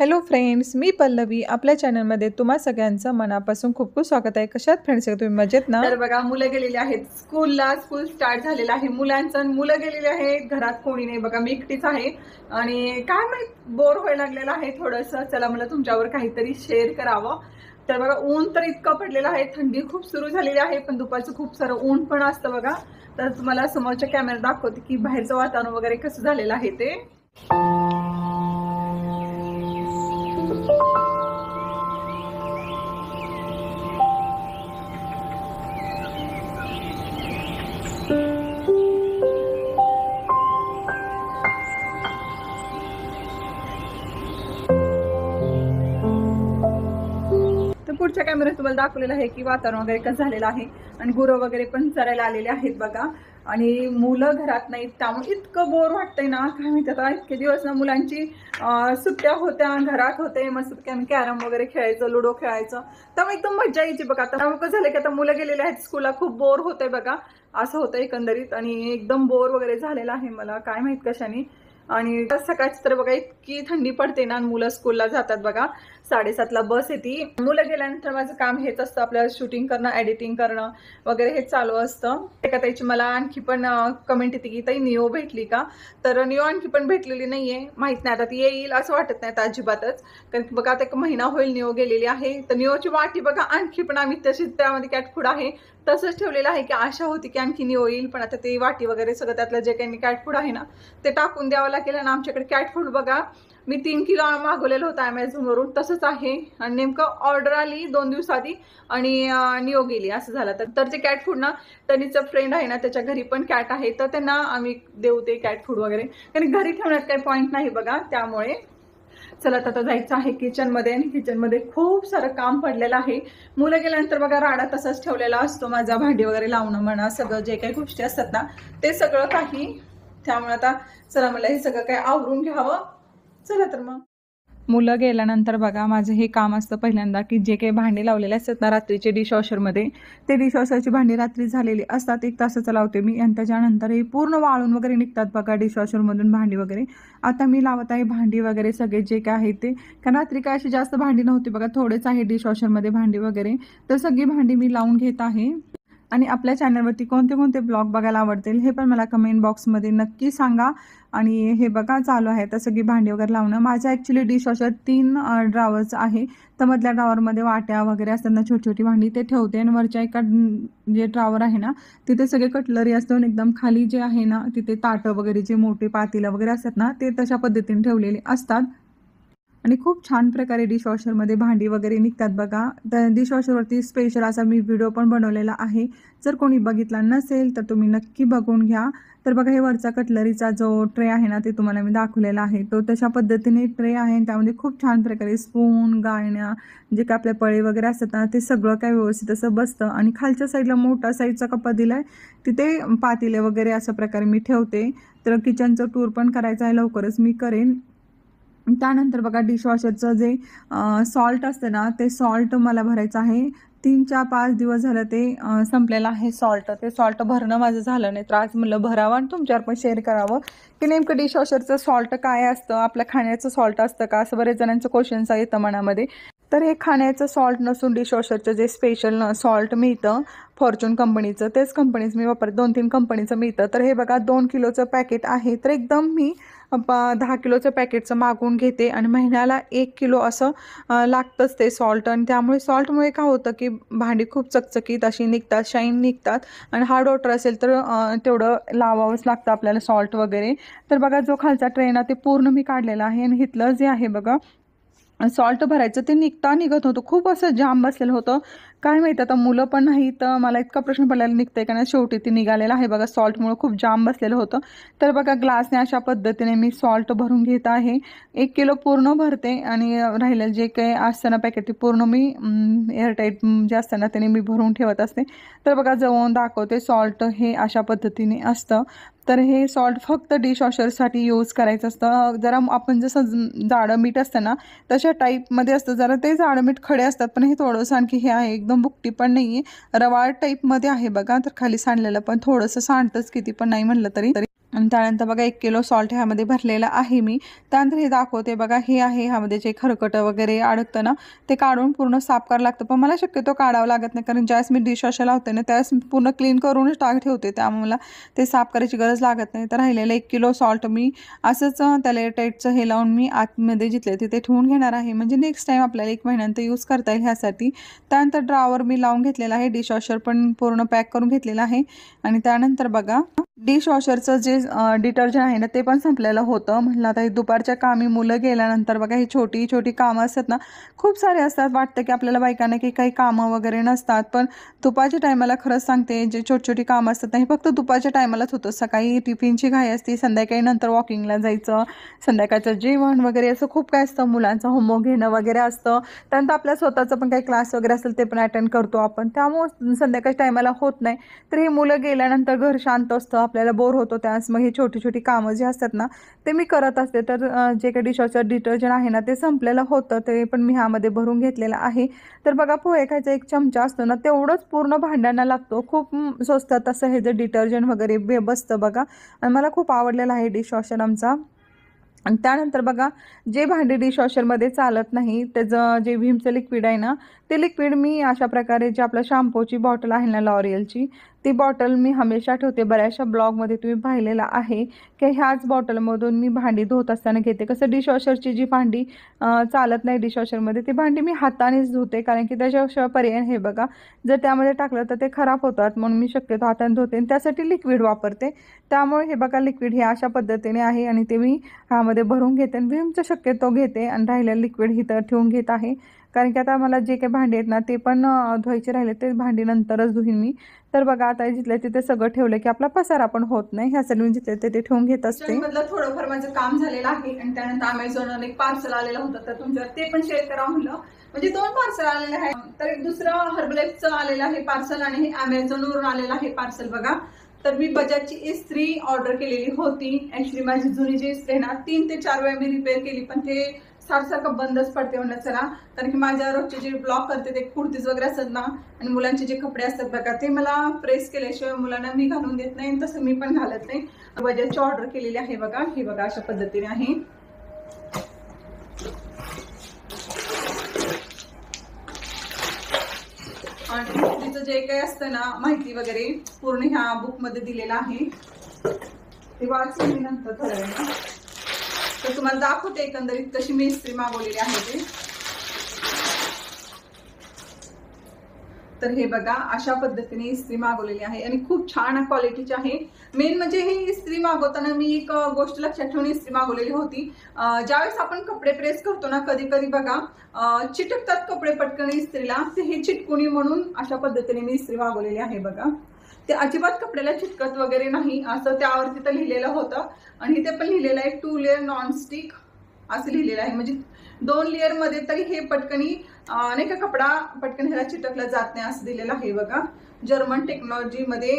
hello friends मी पल्लवी आपल्या चॅनलमध्ये तुम्हा सगळ्यांचं मनापासून खूप खूप स्वागत आहे कशात फ्रेंड्स तुम्ही मजेत ना तर बघा मुलं गेलेली आहेत स्कूलला स्कूल स्टार्ट झालेला आहे मुलांचं मुलं गेलेली आहेत घरात कोणी नाही बघा मी एकटीच आहे आणि काय माहित बोर व्हायला लागलेलं आहे थोडंसं चला मला तुमच्यावर काहीतरी शेअर करावं तर बघा ऊन तर इतकं पडलेलं आहे थंडी खूप सुरू झालेली आहे पण दुपारचं खूप सारं ऊन पण असतं बघा तर तुम्हाला समोरच्या कॅमेरा दाखवते की बाहेरचं वातावरण वगैरे कसं झालेलं आहे ते टेबल दाखवलेलं आहे की वातावरण वगैरे कसं झालेलं आहे आणि गुरं वगैरे पण चरायला आलेले आहेत बघा आणि मुलं घरात नाहीत त्यामुळे इतकं बोर वाटतंय ना काय माहिती आता इतके दिवस ना मुलांची सुट्ट्या होत्या घरात होते मग सुट्ट्या आम्ही कॅरम वगैरे खेळायचं लुडो खेळायचं त्यामुळे एकदम मज्जा यायची बघा आता कसं झालं की आता मुलं गेलेले आहेत स्कूलला खूप बोर होतंय बघा असं होतं एकंदरीत आणि एकदम बोर वगैरे झालेलं आहे मला काय माहीत कशाने आणि सकाळची तर बघा इतकी थंडी पडते ना मुलं स्कूलला जातात बघा साडेसातला बस येते मुलं गेल्यानंतर माझं काम हेच असतं आपल्याला शूटिंग करणं एडिटिंग करणं वगैरे हे चालू असतं एका त्याची मला आणखी पण कमेंट येते की ताई निओ भेटली का तर निओ आणखी पण भेटलेली नाहीये माहीत नाही आता ती येईल असं वाटत नाही आता अजिबातच कारण की बघा आता एक महिना होईल निओ गेलेली आहे तर निओची वाटी बघा आणखी पण आम्ही तशीच त्यामध्ये कॅटफूड आहे तसंच ठेवलेलं आहे की आशा होती की आणखी निओ येईल पण आता ते वाटी वगैरे सगळं त्यातलं जे काही कॅटफूड आहे ना ते टाकून द्यावं लागेल आणि आमच्याकडे कॅटफूड बघा मी तीन किलो मागवलेलं होतं ॲमेझॉनवरून तसंच आहे आणि नेमकं ऑर्डर आली दोन आधी आणि निओ गेली असं झालं तर जे कॅट फूड ना त्यांनीचं फ्रेंड आहे ना त्याच्या घरी पण कॅट आहे तर त्यांना आम्ही देऊ ते कॅट फूड वगैरे कारण घरी ठेवण्यात काही पॉईंट नाही बघा त्यामुळे चला आता जायचं आहे किचनमध्ये आणि किचनमध्ये खूप सारं काम पडलेलं आहे मुलं गेल्यानंतर बघा राडा तसाच ठेवलेला असतो माझा भांडी वगैरे लावणं म्हणा सगळं जे काही गोष्टी असतात ना ते सगळं काही त्यामुळे आता चला मला हे सगळं काही आवरून घ्यावं चला तर मग मुलं गेल्यानंतर बघा माझं हे काम असतं पहिल्यांदा की जे काही भांडी लावलेले असतात ना रात्रीचे डिशवॉशरमध्ये ते डिशवॉशरची भांडी रात्री झालेली असतात एक तासाचं लावते मी आणि त्याच्यानंतर हे पूर्ण वाळून वगैरे निघतात बघा डिशवॉशरमधून भांडी वगैरे आता मी लावत आहे भांडी वगैरे सगळे जे काय आहे ते कारण रात्री काय अशी जास्त भांडी नव्हती बघा थोडेच आहे डिशवॉशरमध्ये भांडी वगैरे तर सगळी भांडी मी लावून घेत आहे आणि आपल्या चॅनलवरती कोणते कोणते ब्लॉग बघायला आवडतील हे पण मला कमेंट बॉक्समध्ये नक्की सांगा आणि हे बघा चालू आहे तर सगळी भांडी वगैरे लावणं माझ्या ॲक्च्युली डिशवॉशर तीन ड्रावर्स आहे तर मधल्या ड्रावरमध्ये वाट्या वगैरे असतात ना छोटी छोटी भांडी ते ठेवते आणि वरच्या एका जे ड्रावर आहे ना तिथे सगळे कटलरी असतो एकदम खाली जे आहे ना तिथे ताटं वगैरे जे मोठे पातीला वगैरे असतात ना ते तशा पद्धतीने ठेवलेले असतात आणि खूप छान प्रकारे डिशवॉशरमध्ये भांडी वगैरे निघतात बघा तर डिशवॉशरवरती स्पेशल असा मी व्हिडिओ पण बनवलेला आहे जर कोणी बघितला नसेल तर तुम्ही नक्की बघून घ्या तर बघा हे वरचा कटलरीचा जो ट्रे आहे ना ते तुम्हाला मी दाखवलेला आहे तो तशा पद्धतीने ट्रे आहे त्यामध्ये खूप छान प्रकारे स्पून गाळण्या जे काय आपल्या पळे वगैरे असतात ना ते सगळं काय व्यवस्थित असं बसतं आणि खालच्या साईडला मोठा साईजचा कप्पा दिला आहे तिथे पातेले वगैरे अशा प्रकारे मी ठेवते तर किचनचं टूर पण करायचं आहे लवकरच मी करेन त्यानंतर बघा डिशवॉशरचं जे सॉल्ट असतं ना ते सॉल्ट मला भरायचं आहे तीन चार पाच दिवस झालं ते संपलेलं आहे सॉल्ट ते सॉल्ट भरणं माझं झालं नाही त्रास म्हणलं भरावं आणि तुमच्यावर पण शेअर करावं की नेमकं डिशवॉशरचं सॉल्ट काय असतं आपल्या खाण्याचं सॉल्ट असतं का असं बरेच जणांचं क्वेश्चन्स येतं मनामध्ये तर हे खाण्याचं सॉल्ट नसून डिशवॉशरचं जे स्पेशल सॉल्ट मिळतं फॉर्च्यून कंपनीचं तेच कंपनीचं मी वापरत दोन तीन कंपनीचं मिळतं तर हे बघा दोन किलोचं पॅकेट आहे तर एकदम मी दहा किलोचं पॅकेटचं मागून घेते आणि महिन्याला एक किलो असं लागतंच ते सॉल्ट आणि त्यामुळे सॉल्टमुळे काय होतं की भांडी खूप चकचकीत अशी निघतात शाईन निघतात आणि हार्ड वॉटर असेल तर तेवढं लावावंच लागतं आपल्याला सॉल्ट वगैरे तर बघा जो खालचा ट्रेन आहे ते पूर्ण मी काढलेला आहे आणि इथलं जे आहे बघा सॉल्ट भरायचं ते निघता निघत होतं खूप असं जाम बसलेलं होतं काय माहिती आता मुलं पण नाही तर मला इतका प्रश्न पडलेला निघतंय का नाही शेवटी ते निघालेलं आहे बघा सॉल्टमुळं खूप जाम बसलेलं होतं तर बघा ग्लासने अशा पद्धतीने मी सॉल्ट भरून घेत आहे एक किलो पूर्ण भरते आणि राहिलेलं जे काही असताना पॅकेट ते पूर्ण मी एअरटाईट जे असताना त्याने मी भरून ठेवत असते तर बघा जवळून दाखवते सॉल्ट हे अशा पद्धतीने असतं तर हे सॉल्ट फक्त डिशवॉशरसाठी यूज करायचं असतं जरा आपण जसं जाडं मीठ असतं ना तशा टाईपमध्ये असतं जरा ते जाडं मीठ खडे असतात पण हे थोडंसं आणखी हे आहे एकदम बुकटी पण नाही आहे रवाळ टाईपमध्ये आहे बघा तर खाली सांडलेलं पण थोडंसं सांडतंच किती पण नाही म्हणलं तरी आणि त्यानंतर बघा एक किलो सॉल्ट ह्यामध्ये भरलेला आहे मी त्यानंतर हे दाखवते बघा हे आहे ह्यामध्ये जे खरकटं वगैरे अडकतं ना ते काढून पूर्ण साफ करावं लागतं पण मला शक्यतो काढावं लागत नाही कारण ज्यावेळेस मी डिश अशा लावते ना त्यावेळेस पूर्ण क्लीन करूनच टाक ठेवते त्यामुळे मला ते साफ करायची गरज लागत नाही तर राहिलेलं एक किलो सॉल्ट मी असंच त्याला टाईटचं हे लावून मी आतमध्ये जिथले तिथे ठेवून घेणार आहे म्हणजे नेक्स्ट टाईम आपल्याला एक महिन्यानंतर यूज करता येईल ह्यासाठी त्यानंतर ड्रावर मी लावून घेतलेला आहे डिशवॉशर पण पूर्ण पॅक करून घेतलेला आहे आणि त्यानंतर बघा डिशवॉशरचं जे डिटर्जंट आहे ना ते पण संपलेलं होतं म्हटलं आता दुपारच्या कामी मुलं गेल्यानंतर बघा ही छोटी छोटी कामं असतात ना खूप सारे असतात वाटतं की आपल्याला बायकांना की काही कामं वगैरे नसतात पण दुपारच्या टायमाला खरंच सांगते जे छोटी छोटी कामं असतात ना हे फक्त दुपारच्या टायमालाच होतं सकाळी टिफिनची घाई असते संध्याकाळी नंतर वॉकिंगला जायचं संध्याकाळचं जेवण वगैरे असं खूप काय असतं मुलांचं होमवर्क घेणं वगैरे असतं त्यानंतर आपल्या स्वतःचं पण काही क्लास वगैरे असेल ते पण अटेंड करतो आपण त्यामुळं संध्याकाळच्या टायमाला होत नाही तर हे मुलं गेल्यानंतर घर शांत असतं आपल्याला बोर होतो त्यास मग हे छोटी छोटी कामं जी असतात ना ते मी करत असते तर जे काही डिशवॉशर डिटर्जंट आहे ना ते संपलेलं होतं ते पण मी ह्यामध्ये भरून घेतलेलं आहे तर बघा पोहे खायचा एक चमचा असतो ना तेवढंच पूर्ण भांड्यांना लागतो खूप स्वस्तात असं हे जे डिटर्जंट वगैरे बे बसतं बघा आणि मला खूप आवडलेलं आहे डिशवॉशर आमचा आणि त्यानंतर बघा जे भांडे डिशवॉशरमध्ये चालत नाही त्याचं जे व्हीमचं लिक्विड आहे ना ते लिक्विड मी अशा प्रकारे जे आपलं शॅम्पूची बॉटल आहे ना लॉरियलची ती बॉटल मी हमेशा ठेवते बऱ्याचशा ब्लॉगमध्ये तुम्ही पाहिलेला आहे की ह्याच बॉटलमधून मी भांडी धुत असताना घेते कसं डिशवॉशरची जी भांडी चालत नाही डिशवॉशरमध्ये ती भांडी मी हातानेच धुते कारण की त्याच्याशिवाय पर्याय हे बघा जर त्यामध्ये टाकलं तर ते खराब होतात म्हणून मी शक्यतो हाताने धुते आणि त्यासाठी लिक्विड वापरते त्यामुळे हे बघा लिक्विड हे अशा पद्धतीने आहे आणि ते मी ह्यामध्ये भरून घेते आणि भीमचं शक्यतो घेते आणि राहिलेलं लिक्विड तर ठेवून घेत आहे कारण की आता मला जे काही भांडी आहेत ना ते पण धुवायचे राहिले ते भांडी नंतरच धुईन मी तर बघा आता जिथले तिथे सगळं ठेवलं की आपला पसारा पण होत नाही ह्या जिथे तिथे ठेवून घेत असते थोडंफार माझं काम झालेलं आहे आणि त्यानंतर अमेझॉनवर एक पार्सल आलेलं होतं तर तुमच्यावर ते पण शेअर करा म्हणलं म्हणजे दोन पार्सल आलेले आहे तर एक दुसरं हर्बलेफचं आलेलं आहे पार्सल आणि हे अमेझॉनवरून आलेलं आहे पार्सल बघा तर मी बजाजची इस्त्री ऑर्डर केलेली होती ऍक्च्युली माझी जुनी जी इस्त्री आहे ना तीन ते चार वेळा मी रिपेअर केली पण ते सारखं बंदच पडते म्हणलं चला कारण की माझ्या रोजचे जे ब्लॉक करते ते कुर्तीज वगैरे असतात ना आणि मुलांचे जे कपडे असतात बघा ते मला प्रेस केल्याशिवाय मुलांना मी घालून देत नाही तसं मी पण घालत नाही बजाजची ऑर्डर केलेली आहे बघा हे बघा अशा पद्धतीने आहे आणि तिचं जे काही असतं ना माहिती वगैरे पूर्ण ह्या बुकमध्ये दिलेलं आहे ते वाचून नंतर ठरवलं तर तुम्हाला दाखवते एकंदरीत कशी मी इस्त्री मागवलेली आहे ते तर हे बघा अशा पद्धतीने इस्त्री मागवलेली आहे आणि खूप छान क्वालिटीची आहे मेन म्हणजे हे इस्त्री मागवताना मी एक गोष्ट लक्षात ठेवून इस्त्री मागवलेली होती ज्यावेळेस आपण कपडे प्रेस करतो ना कधी कधी बघा चिटकतात कपडे पटकन इस्त्रीला ते हे चिटकुणी म्हणून अशा पद्धतीने मी इस्त्री मागवलेली आहे बघा ते अजिबात कपड्याला चिटकत वगैरे नाही असं त्यावरती तर लिहिलेलं होतं आणि ते पण लिहिलेलं आहे टू लेअर नॉनस्टिक असं लिहिलेलं आहे म्हणजे दोन लेअर मध्ये तरी हे पटकनी नाही का कपडा पटकन ह्याला चिटकला जात नाही असं दिलेलं आहे बघा जर्मन टेक्नॉलॉजी मध्ये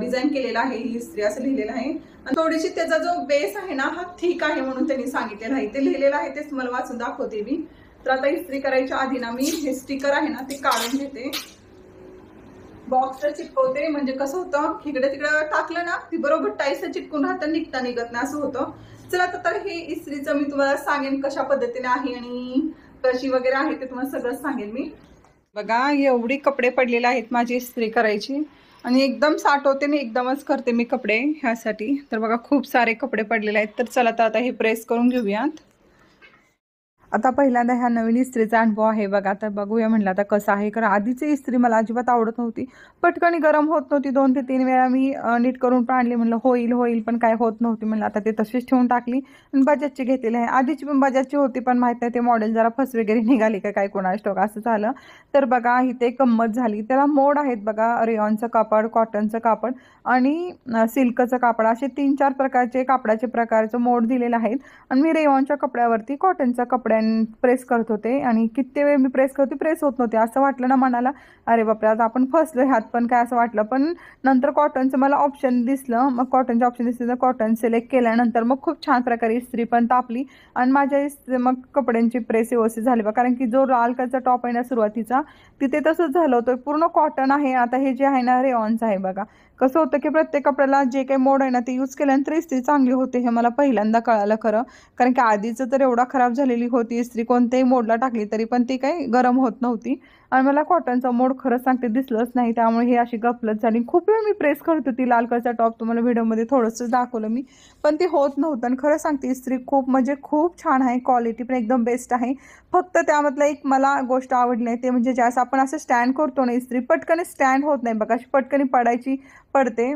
डिझाईन केलेला आहे ही हिस्ट्री असं लिहिलेलं आहे आणि थोडीशी त्याचा जो बेस आहे ना हा ठीक आहे म्हणून त्यांनी सांगितलेला आहे ते लिहिलेलं आहे तेच मला वाचून दाखवते मी तर आता इस्त्री करायच्या आधी ना मी हे स्टिकर आहे ना ते काढून घेते बॉक्सला चिपकवते म्हणजे कसं होतं इकडे तिकडे टाकलं ना ती बरोबर टाईसला चिटकून राहतं निघता निघत नाही असं होतं चला तर हे इस्त्रीचं मी तुम्हाला सांगेन कशा पद्धतीने आहे आणि कशी वगैरे आहे ते तुम्हाला सगळं सांगेन मी बघा एवढी कपडे पडलेले आहेत माझी इस्त्री करायची आणि एकदम साठवते ना एकदमच करते मी कपडे ह्यासाठी तर बघा खूप सारे कपडे पडलेले आहेत तर चला तर आता हे प्रेस करून घेऊयात आता पहिल्यांदा ह्या नवीन इस्त्रीचा अनुभव आहे बघा तर बघूया म्हटलं आता कसं आहे कारण आधीची इस्त्री मला अजिबात आवडत नव्हती पटकन गरम होत नव्हती दोन ते तीन वेळा मी नीट करून पण आणली म्हटलं होईल होईल पण काय होत नव्हती म्हटलं आता ते तशीच ठेवून टाकली आणि बजाजची घेतलेली आहे आधीची पण बजाजची होती पण माहीत नाही ते मॉडेल जरा फस वगैरे निघाली का काय कोणा स्टॉक असं झालं तर बघा इथे गंमत झाली त्याला मोड आहेत बघा रेऑनचं कापड कॉटनचं कापड आणि सिल्कचं कापड असे तीन चार प्रकारचे कापडाचे प्रकारचं मोड दिलेले आहेत आणि मी रेऑनच्या कपड्यावरती कॉटनचा कपडे बटन प्रेस करत होते आणि किती वेळ मी प्रेस करते प्रेस होत नव्हते असं वाटलं ना मनाला अरे बापरे आज आपण फसलो ह्यात पण काय असं वाटलं पण नंतर कॉटनचं मला ऑप्शन दिसलं मग कॉटनचे ऑप्शन दिसलं तर कॉटन सिलेक्ट केल्यानंतर मग खूप छान प्रकारे इस्त्री पण तापली आणि माझ्या मग कपड्यांची प्रेस व्यवस्थित झाली बा कारण की जो लाल कलरचा टॉप आहे ना सुरुवातीचा तिथे तसंच झालं होतं पूर्ण कॉटन आहे आता हे जे आहे ना रेऑन्स आहे बघा कसं होतं की प्रत्येक कपड्याला जे काही मोड आहे ना ते यूज केल्यानंतर इस्त्री चांगली होते हे मला पहिल्यांदा कळालं खरं कारण की आधीच तर एवढा खराब झालेली होती इस्त्री कोणत्याही मोडला टाकली तरी पण ती काही गरम होत नव्हती आणि मला कॉटनचा मोड खरंच सांगते दिसलंच नाही त्यामुळे हे अशी गफलत झाली खूप वेळ मी प्रेस करत होती लाल कलरचा टॉप तुम्हाला व्हिडिओमध्ये थोडंसं दाखवलं मी पण ते होत नव्हतं आणि खरं सांगते इस्त्री खूप म्हणजे खूप छान आहे क्वालिटी पण एकदम बेस्ट आहे फक्त त्यामधलं एक मला गोष्ट आवडली नाही ते म्हणजे ज्यास आपण असं स्टँड करतो ना इस्त्री पटकन स्टँड होत नाही बघा अशी पटकन पडायची पडते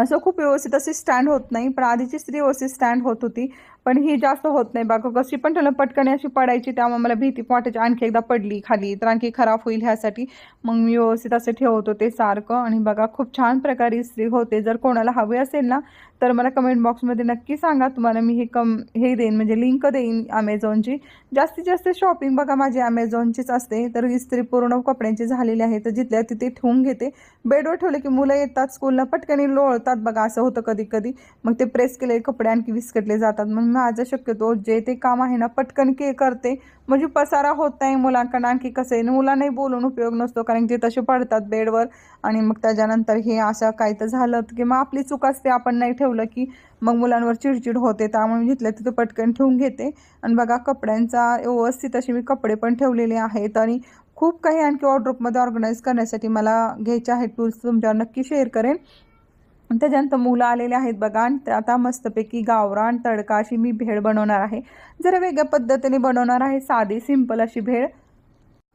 असं खूप व्यवस्थित अशी स्टँड होत नाही पण आधीची स्त्री व्यवस्थित स्टँड होत होती पण ही जास्त होत नाही बघा कशी पण ठेवलं पटकन अशी पडायची त्यामुळे मला भीती वाटायची आणखी एकदा पडली खाली तर आणखी खराब होईल ह्यासाठी मग मी व्यवस्थित असं ठेवत होते सारखं आणि बघा खूप छान प्रकारे इस्त्री होते जर कोणाला हवी असेल ना तर मला कमेंट बॉक्समध्ये नक्की सांगा तुम्हाला मी हे कम हे देईन म्हणजे लिंक देईन अमेझॉनची जास्तीत जास्त शॉपिंग बघा माझी अमेझॉनचीच असते तर इस्त्री पूर्ण कपड्यांची झालेली आहे तर जिथल्या तिथे ठेवून घेते बेडवर ठेवले की मुलं येतात स्कूलला पटकन लोळतात बघा असं होतं कधी कधी मग ते प्रेस केलेले कपडे आणखी विस्कटले जातात म्हणून माझं शक्यतो जे ते काम आहे ना पटकन के करते म्हणजे पसारा होत नाही मुलांकडं आणखी कसं आहे मुलांनाही बोलून उपयोग नसतो कारण ते तसे पडतात बेडवर आणि मग त्याच्यानंतर हे असं काय तर झालं की मग आपली चूक असते आपण नाही ठेवलं की मग मुलांवर चिडचिड होते त्यामुळे घेतलं तिथं पटकन ठेवून घेते आणि बघा कपड्यांचा व्यवस्थित असे मी कपडे पण ठेवलेले आहेत आणि खूप काही आणखी वॉर्ड्रोपमध्ये ऑर्गनाईज करण्यासाठी मला घ्यायचे आहे टूल्स तुमच्यावर नक्की शेअर करेन त्याच्यानंतर मुलं आलेले आहेत बघा आणि आता मस्तपैकी गावरान तडका अशी मी भेळ बनवणार आहे जरा वेगळ्या पद्धतीने बनवणार आहे साधी सिंपल अशी भेळ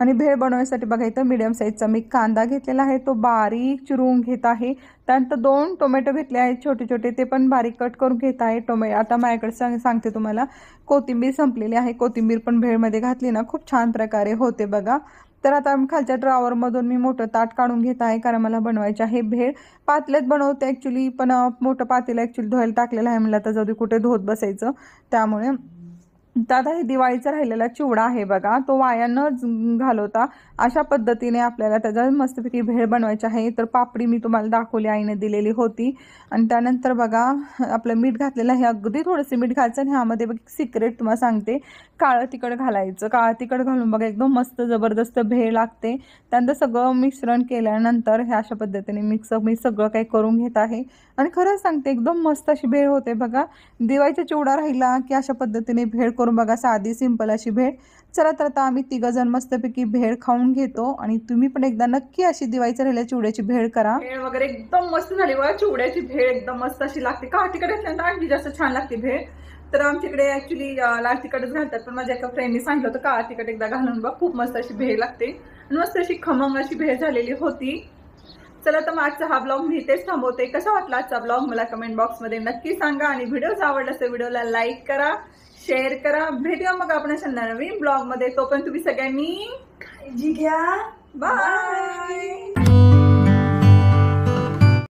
आणि भेळ बनवण्यासाठी बघा इथं मिडियम साईजचा मी कांदा घेतलेला आहे तो बारीक चिरून घेत आहे त्यानंतर दोन टोमॅटो घेतले आहेत छोटे छोटे ते पण बारीक कट करून घेत आहे टोमॅ आता माझ्याकडे सांग सांगते तुम्हाला कोथिंबीर संपलेली आहे कोथिंबीर पण भेळमध्ये घातली ना खूप छान प्रकारे होते बघा तर आता खालच्या ड्रॉवरमधून मी मोठं ताट काढून घेत आहे कारण मला बनवायचे आहे भेळ पातल्यात बनवते ॲक्च्युली पण मोठं पातेलं ॲक्च्युली धुवायला टाकलेलं आहे म्हणलं आता जाऊ दे कुठे धोत बसायचं त्यामुळे आता हे दिवाळीचा राहिलेला चिवडा आहे बघा तो वाया न घालवता अशा पद्धतीने आपल्याला त्याचा मस्तपैकी भेळ बनवायची आहे तर पापडी मी तुम्हाला दाखवली आईने दिलेली होती आणि त्यानंतर बघा आपलं मीठ घातलेलं हे अगदी थोडंसं मीठ घालायचं आणि ह्यामध्ये बघ सिक्रेट तुम्हाला सांगते काळं तिखट घालायचं काळं तिखट घालून बघा एकदम मस्त जबरदस्त भेळ लागते त्यानंतर सगळं मिश्रण केल्यानंतर हे अशा पद्धतीने मिक्स मी सगळं काही करून घेत आहे आणि खरंच सांगते एकदम मस्त अशी भेळ होते बघा दिवाळीचा चिवडा राहिला की अशा पद्धतीने भेळ करून बघा साधी सिंपल अशी भेळ चला तर आता आम्ही तिघं मस्तपैकी भेळ खाऊन घेतो आणि तुम्ही पण एकदा नक्की अशी दिवाळीच्या राहिल्या चिवड्याची भेळ करा भेळ वगैरे एकदम मस्त झाली बघा चिवड्याची भेळ एकदम मस्त अशी लागते का तिकडे आणखी जास्त छान लागते भेळ तर आमच्याकडे ऍक्च्युली लाल तिकडच घालतात पण माझ्या एका फ्रेंडने सांगितलं होतं का तिखट एकदा घालून बघ खूप मस्त अशी भेळ लागते आणि मस्त अशी खमंग अशी भेळ झालेली होती चला तर मग आजचा हा ब्लॉग मी तेच थांबवते कसा वाटला आजचा ब्लॉग मला कमेंट बॉक्समध्ये नक्की सांगा आणि व्हिडिओ आवडला असेल व्हिडिओला लाईक करा शेअर करा भेटूया मग आपण अशा नवीन ब्लॉग मध्ये पण तुम्ही सगळ्यांनी काळजी घ्या बाय